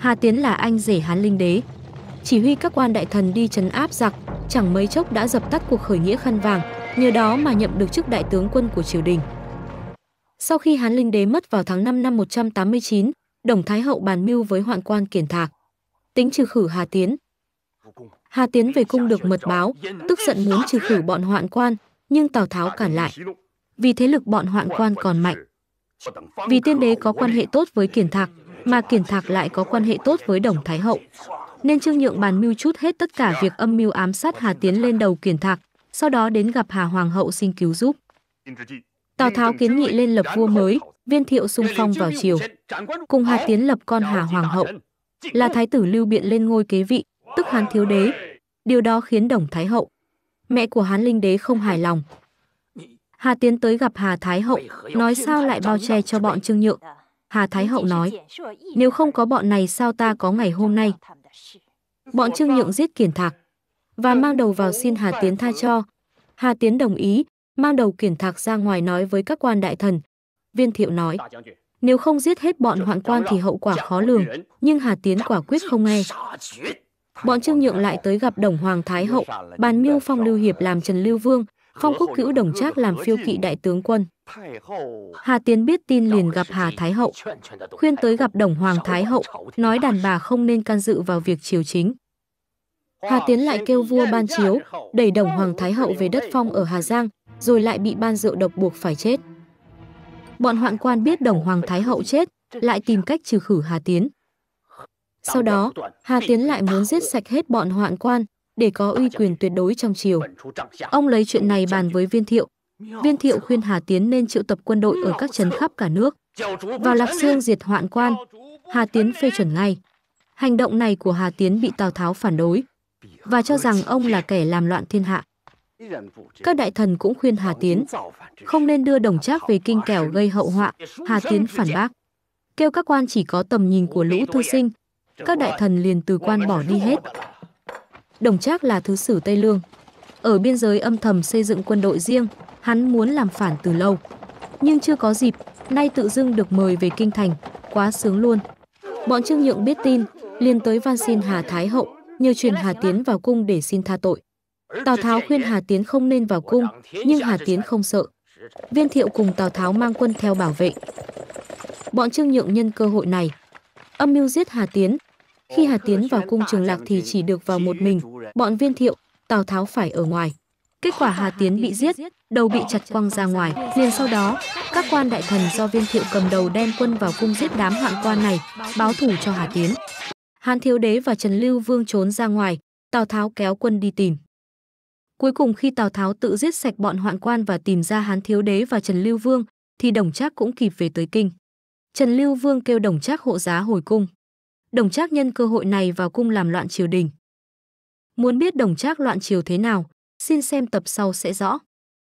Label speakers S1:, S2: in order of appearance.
S1: Hà Tiến là anh rể Hán Linh Đế. Chỉ huy các quan đại thần đi trấn áp giặc, chẳng mấy chốc đã dập tắt cuộc khởi nghĩa khăn vàng, nhờ đó mà nhậm được chức đại tướng quân của triều đình. Sau khi Hán Linh Đế mất vào tháng 5 năm 189, Đồng Thái Hậu bàn mưu với hoạn quan Kiển Thạc. Tính trừ khử Hà Tiến. Hà Tiến về cung được mật báo, tức giận muốn trừ khử bọn hoạn quan, nhưng Tào Tháo cản lại. Vì thế lực bọn hoạn quan còn mạnh. Vì tiên đế có quan hệ tốt với Kiển Thạc, mà Kiển Thạc lại có quan hệ tốt với Đồng Thái Hậu. Nên Trương Nhượng bàn mưu chút hết tất cả việc âm mưu ám sát Hà Tiến lên đầu Kiển Thạc, sau đó đến gặp Hà Hoàng Hậu xin cứu giúp. Tào Tháo kiến nghị lên lập vua mới, viên thiệu xung phong vào triều. Cùng Hà Tiến lập con Hà Hoàng Hậu, là thái tử Lưu Biện lên ngôi kế vị, tức Hán Thiếu Đế. Điều đó khiến Đồng Thái Hậu, mẹ của Hán Linh Đế không hài lòng. Hà Tiến tới gặp Hà Thái Hậu, nói sao lại bao che cho bọn Trương Nhượng, Hà Thái Hậu nói, nếu không có bọn này sao ta có ngày hôm nay? Bọn Trương Nhượng giết Kiển Thạc và mang đầu vào xin Hà Tiến tha cho. Hà Tiến đồng ý, mang đầu Kiển Thạc ra ngoài nói với các quan đại thần. Viên Thiệu nói, nếu không giết hết bọn hoạn quan thì hậu quả khó lường, nhưng Hà Tiến quả quyết không nghe. Bọn Trương Nhượng lại tới gặp Đồng Hoàng Thái Hậu, bàn mưu phong Lưu Hiệp làm Trần Lưu Vương, Phong Quốc cữu đồng trác làm phiêu kỵ đại tướng quân. Hà Tiến biết tin liền gặp Hà Thái Hậu, khuyên tới gặp Đồng Hoàng Thái Hậu, nói đàn bà không nên can dự vào việc triều chính. Hà Tiến lại kêu vua ban chiếu, đẩy Đồng Hoàng Thái Hậu về đất phong ở Hà Giang, rồi lại bị ban rượu độc buộc phải chết. Bọn hoạn quan biết Đồng Hoàng Thái Hậu chết, lại tìm cách trừ khử Hà Tiến. Sau đó, Hà Tiến lại muốn giết sạch hết bọn hoạn quan, để có uy quyền tuyệt đối trong triều. Ông lấy chuyện này bàn với Viên Thiệu. Viên Thiệu khuyên Hà Tiến nên triệu tập quân đội ở các trấn khắp cả nước, vào Lạc Dương diệt hoạn quan. Hà Tiến phê chuẩn ngay. Hành động này của Hà Tiến bị Tào Tháo phản đối và cho rằng ông là kẻ làm loạn thiên hạ. Các đại thần cũng khuyên Hà Tiến không nên đưa đồng trác về kinh kẻo gây hậu họa. Hà Tiến phản bác, kêu các quan chỉ có tầm nhìn của lũ thư sinh. Các đại thần liền từ quan bỏ đi hết. Đồng Trác là thứ sử Tây Lương. Ở biên giới âm thầm xây dựng quân đội riêng, hắn muốn làm phản từ lâu. Nhưng chưa có dịp, nay tự dưng được mời về kinh thành, quá sướng luôn. Bọn Trương Nhượng biết tin, liền tới van xin Hà Thái Hậu, nhờ truyền Hà Tiến vào cung để xin tha tội. Tào Tháo khuyên Hà Tiến không nên vào cung, nhưng Hà Tiến không sợ. Viên Thiệu cùng Tào Tháo mang quân theo bảo vệ. Bọn Trương Nhượng nhân cơ hội này âm mưu giết Hà Tiến, khi Hà Tiến vào cung Trường Lạc thì chỉ được vào một mình, bọn viên thiệu, Tào Tháo phải ở ngoài. Kết quả Hà Tiến bị giết, đầu bị chặt quăng ra ngoài. Liền sau đó, các quan đại thần do viên thiệu cầm đầu đem quân vào cung giết đám hoạn quan này, báo thủ cho Hà Tiến. Hán Thiếu Đế và Trần Lưu Vương trốn ra ngoài, Tào Tháo kéo quân đi tìm. Cuối cùng khi Tào Tháo tự giết sạch bọn hoạn quan và tìm ra Hán Thiếu Đế và Trần Lưu Vương, thì Đồng Trác cũng kịp về tới kinh. Trần Lưu Vương kêu Đồng Trác hộ giá hồi cung. Đồng Trác nhân cơ hội này vào cung làm loạn triều đình. Muốn biết Đồng Trác loạn triều thế nào, xin xem tập sau sẽ rõ.